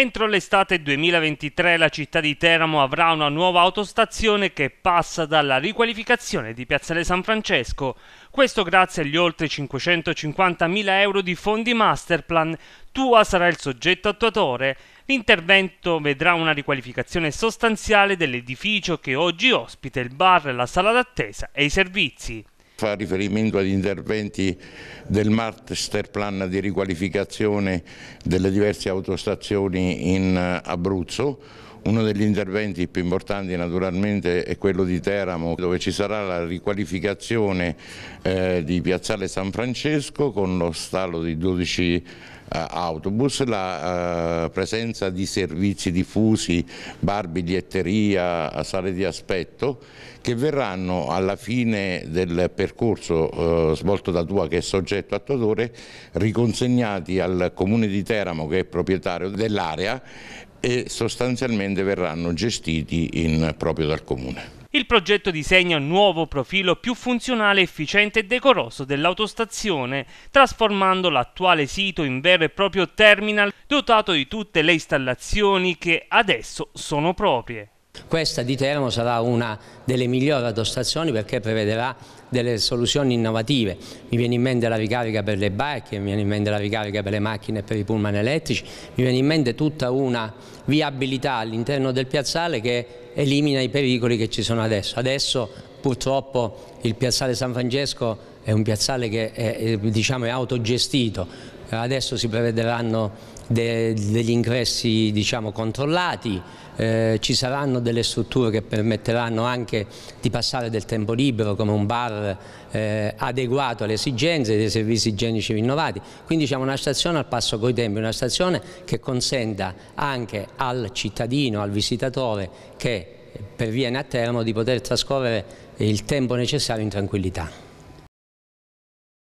Entro l'estate 2023 la città di Teramo avrà una nuova autostazione che passa dalla riqualificazione di Piazzale San Francesco. Questo grazie agli oltre 550.000 euro di fondi masterplan. Tua sarà il soggetto attuatore. L'intervento vedrà una riqualificazione sostanziale dell'edificio che oggi ospita il bar, la sala d'attesa e i servizi fa riferimento agli interventi del master plan di riqualificazione delle diverse autostazioni in Abruzzo uno degli interventi più importanti naturalmente è quello di Teramo dove ci sarà la riqualificazione eh, di Piazzale San Francesco con lo stallo di 12 eh, autobus, la eh, presenza di servizi diffusi, bar, biglietteria, eh, sale di aspetto che verranno alla fine del percorso eh, svolto da Tua che è soggetto attuatore riconsegnati al comune di Teramo che è proprietario dell'area e sostanzialmente verranno gestiti in, proprio dal Comune. Il progetto disegna un nuovo profilo più funzionale, efficiente e decoroso dell'autostazione, trasformando l'attuale sito in vero e proprio terminal dotato di tutte le installazioni che adesso sono proprie. Questa di Teramo sarà una delle migliori addostrazioni perché prevederà delle soluzioni innovative. Mi viene in mente la ricarica per le barche, mi viene in mente la ricarica per le macchine e per i pullman elettrici, mi viene in mente tutta una viabilità all'interno del piazzale che elimina i pericoli che ci sono adesso. Adesso Purtroppo il piazzale San Francesco è un piazzale che è, diciamo, è autogestito, adesso si prevederanno de, degli ingressi diciamo, controllati, eh, ci saranno delle strutture che permetteranno anche di passare del tempo libero come un bar eh, adeguato alle esigenze dei servizi igienici rinnovati, quindi diciamo una stazione al passo coi tempi, una stazione che consenta anche al cittadino, al visitatore che perviene a Termo di poter trascorrere il tempo necessario in tranquillità.